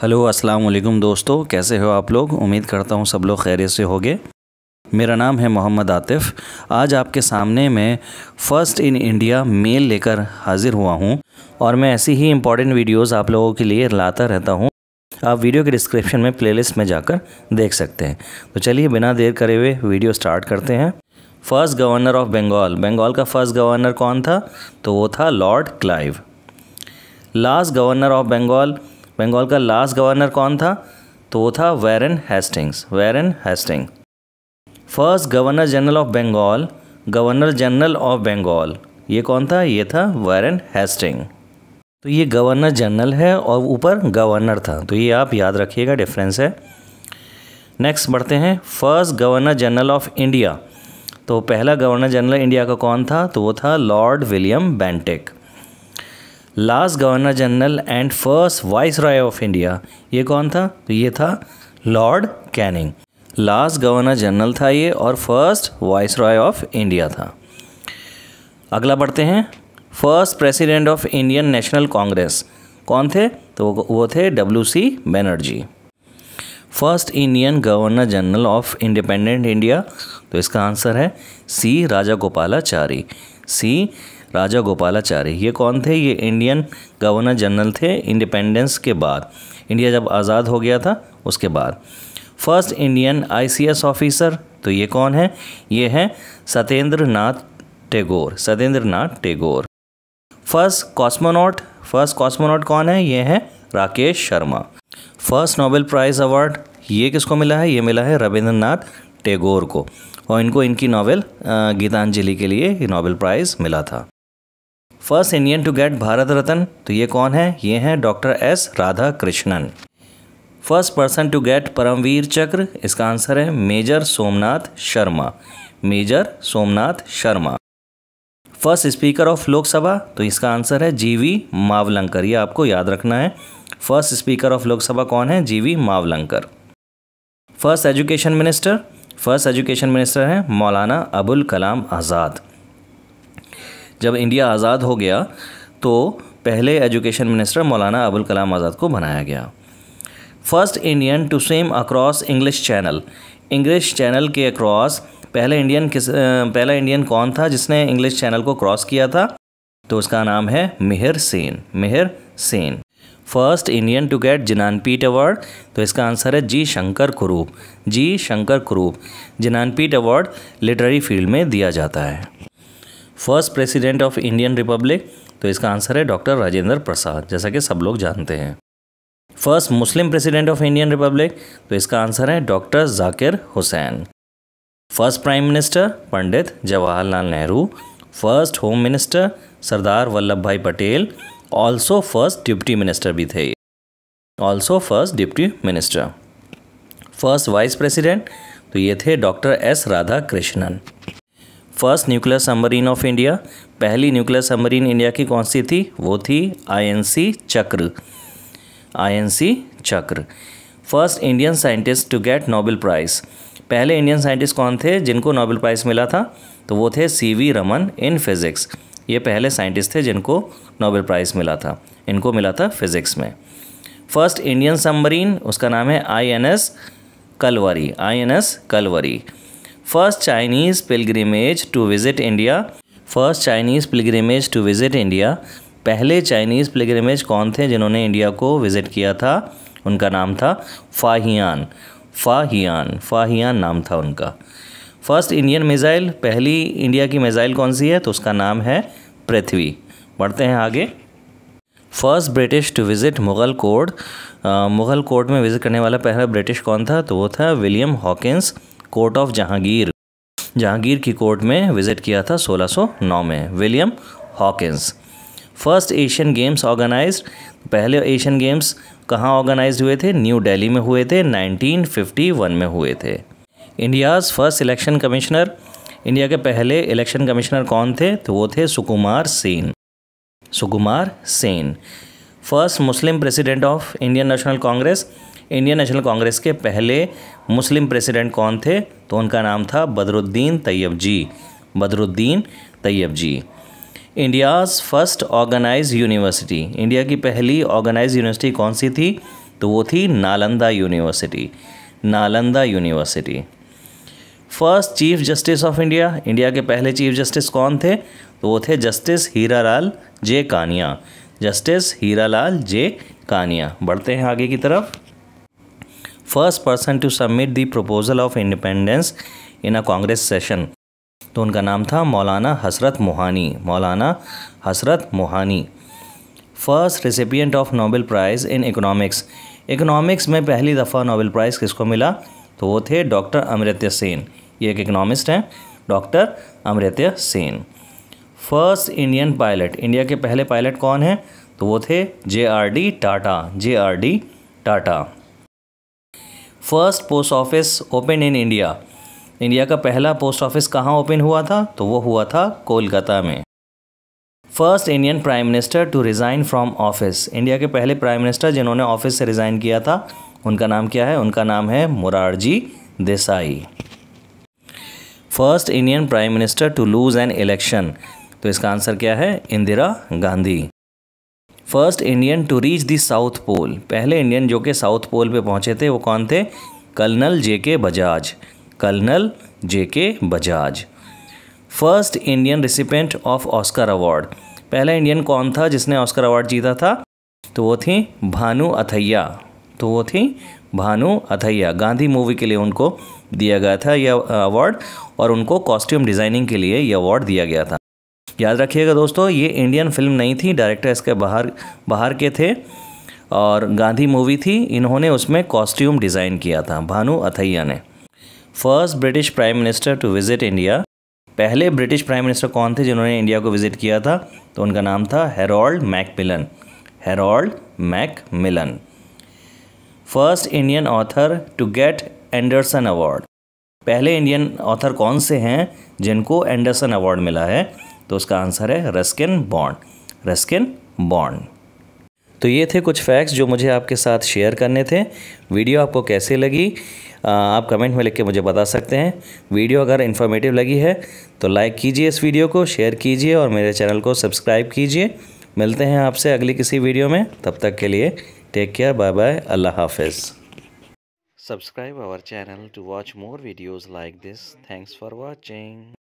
hello अस्सलाम वालेकुम दोस्तों कैसे हो आप लोग उम्मीद करता हूँ सब लोग खैरियत से होंगे मेरा नाम है मोहम्मद आतिफ़ आज आपके सामने मैं फ़र्स्ट इन इंडिया मेल लेकर हाज़िर हुआ हूँ और मैं ऐसी ही इंपॉर्टेंट वीडियोस आप लोगों के लिए लाता रहता हूँ आप वीडियो के डिस्क्रिप्शन में प्ले में जाकर देख सकते हैं तो चलिए बिना देर करे हुए वीडियो स्टार्ट करते हैं first governor of Bengal Bengal का फ़र्स्ट गवर्नर कौन था तो वो था Lord Clive last governor of Bengal Bengal का लास्ट गवर्नर कौन था तो वो था Warren Hastings Warren Hastings first governor general of Bengal governor general of Bengal ये कौन था ये था वैरन हेस्टिंग तो ये गवर्नर जनरल है और ऊपर गवर्नर था तो ये आप याद रखिएगा डिफरेंस है नेक्स्ट बढ़ते हैं first governor general of India तो पहला गवर्नर जनरल इंडिया का कौन था तो वो था Lord William Bentinck last governor general and first viceroy of India ये कौन था तो ये था Lord Canning last governor general था ये और first viceroy of India था अगला पढ़ते हैं first president of Indian National Congress कौन थे तो वो थे W C Banerjee first Indian governor general of independent India तो इसका आंसर है सी राजा गोपालाचारी सी राजा गोपालाचार्य ये कौन थे ये इंडियन गवर्नर जनरल थे इंडिपेंडेंस के बाद इंडिया जब आज़ाद हो गया था उसके बाद फर्स्ट इंडियन आईसीएस ऑफिसर तो ये कौन है ये है Satyendra Nath Tagore Satyendra Nath Tagore first cosmonaut first cosmonaut कौन है ये है Rakesh Sharma first Nobel prize award ये किसको मिला है ये मिला है रविंद्रनाथ टैगोर को और इनको इनकी नावल गीतांजलि के लिए नोबेल प्राइज़ मिला था first Indian to get Bharat Ratna तो ये कौन है ये हैं doctor S Radha Krishnan first person to get Paramvir Chakra इसका आंसर है major Somnath Sharma major Somnath Sharma first speaker of Lok Sabha तो इसका आंसर है जीवी मावलंकर ये आपको याद रखना है फर्स्ट स्पीकर ऑफ लोकसभा कौन है G V Mavalankar first education minister first education minister हैं मौलाना अबुल कलाम आज़ाद जब इंडिया आज़ाद हो गया तो पहले एजुकेशन मिनिस्टर मौलाना अबुल कलाम आज़ाद को बनाया गया first Indian to swim across English Channel English Channel के अक्रॉस पहले इंडियन किस पहला इंडियन कौन था जिसने इंग्लिश चैनल को क्रॉस किया था तो उसका नाम है Mihir Sen Mihir Sen first Indian to get Jnanpith award तो इसका आंसर है जी शंकर कुरूप जी शंकर कुरूप जिनानपीट अवार्ड लिटरेरी फील्ड में दिया जाता है first president of Indian republic तो इसका आंसर है डॉक्टर राजेंद्र प्रसाद जैसा कि सब लोग जानते हैं first Muslim president of Indian republic तो इसका आंसर है doctor Zakir Hussain first prime minister Pandit Jawaharlal Nehru first home minister Sardar Vallabh bhai Patel also first deputy minister भी थे also first deputy minister first vice president तो ये थे doctor S Radha Krishnan first nuclear submarine of India पहली nuclear submarine India की कौन सी थी वो थी INC Chakra INS Chakra first Indian scientist to get Nobel prize पहले इंडियन साइंटिस्ट कौन थे जिनको नोबेल प्राइज़ मिला था तो वो थे C V Raman in physics ये पहले साइंटिस्ट थे जिनको नोबेल प्राइज़ मिला था इनको मिला था फिज़िक्स में फर्स्ट इंडियन सबमरीन उसका नाम है I N S Kalvari I N S Kalvari first Chinese pilgrimage to visit India first Chinese pilgrimage to visit India पहले चाइनीज़ पिलग्रिमेज कौन थे जिन्होंने इंडिया को विज़िट किया था उनका नाम था फाहियान फाहियान फाहियान नाम था उनका फर्स्ट इंडियन मिज़ाइल पहली इंडिया की मिज़ाइल कौन सी है तो उसका नाम है पृथ्वी बढ़ते हैं आगे first British to visit Mughal court Mughal court में विज़िट करने वाला पहला ब्रिटिश कौन था तो वो था William Hawkins court of Jahangir Jahangir की कोर्ट में विजिट किया था 1609 में William Hawkins first Asian Games organise पहले एशियन गेम्स कहाँ ऑर्गेनाइज हुए थे न्यू दिल्ली में हुए थे 1951 में हुए थे India's first election commissioner India के पहले इलेक्शन कमिश्नर कौन थे तो वो थे Sukumar Sen Sukumar Sen first Muslim president of Indian National Congress Indian National Congress के पहले मुस्लिम प्रेसिडेंट कौन थे तो उनका नाम था Badruddin Tyabji Badruddin Tyabji India's first organise university India की पहली ऑर्गेनाइज यूनिवर्सिटी कौन सी थी तो वो थी Nalanda university Nalanda university first chief justice of India India के पहले चीफ जस्टिस कौन थे तो वो थे जस्टिस हीरा लाल जे कानिया जस्टिस हीरा लाल जे कानिया बढ़ते हैं आगे की तरफ first person to submit the proposal of independence in a Congress session तो उनका नाम था Maulana Hasrat Mohani Maulana Hasrat Mohani first recipient of Nobel prize in economics economics में पहली दफ़ा नोबेल प्राइज़ किसको मिला तो वो थे डॉक्टर अमृत्य सेन ये एक इकोनॉमिस्ट हैं doctor Amartya Sen first Indian pilot India के पहले पायलट कौन हैं तो वो थे J R D Tata J R D Tata first post office open in India India का पहला पोस्ट ऑफिस कहाँ ओपन हुआ था तो वो हुआ था कोलकाता में first Indian prime minister to resign from office India के पहले प्राइम मिनिस्टर जिन्होंने ऑफिस से रिज़ाइन किया था उनका नाम क्या है उनका नाम है Morarji Desai first Indian prime minister to lose an election तो इसका आंसर क्या है Indira Gandhi first Indian to reach the South Pole पहले इंडियन जो कि साउथ पोल पे पहुंचे थे वो कौन थे colonel J K Bajaj colonel J K Bajaj first Indian recipient of Oscar award पहला इंडियन कौन था जिसने ऑस्कर अवार्ड जीता था तो वो थी भानु अथैया तो वो थी भानु अथैया गांधी मूवी के लिए उनको दिया गया था यह अवार्ड और उनको कॉस्ट्यूम डिज़ाइनिंग के लिए यह अवार्ड दिया गया था याद रखिएगा दोस्तों ये इंडियन फिल्म नहीं थी डायरेक्टर इसके बाहर बाहर के थे और गांधी मूवी थी इन्होंने उसमें कॉस्ट्यूम डिज़ाइन किया था भानु अथैया ने first British prime minister to visit India पहले ब्रिटिश प्राइम मिनिस्टर कौन थे जिन्होंने इंडिया को विज़िट किया था तो उनका नाम था Harold Macmillan Harold Macmillan first Indian author to get Andersen award पहले इंडियन ऑथर कौन से हैं जिनको एंडरसन अवार्ड मिला है तो उसका आंसर है रस्किन बॉन्ड रस्किन बॉन्ड तो ये थे कुछ फैक्ट्स जो मुझे आपके साथ शेयर करने थे वीडियो आपको कैसे लगी आप कमेंट में लिख के मुझे बता सकते हैं वीडियो अगर इन्फॉर्मेटिव लगी है तो लाइक कीजिए इस वीडियो को शेयर कीजिए और मेरे चैनल को सब्सक्राइब कीजिए मिलते हैं आपसे अगली किसी वीडियो में तब तक के लिए टेक केयर बाय बाय अल्लाह हाफिज़ subscribe our channel to watch more videos like this thanks for watching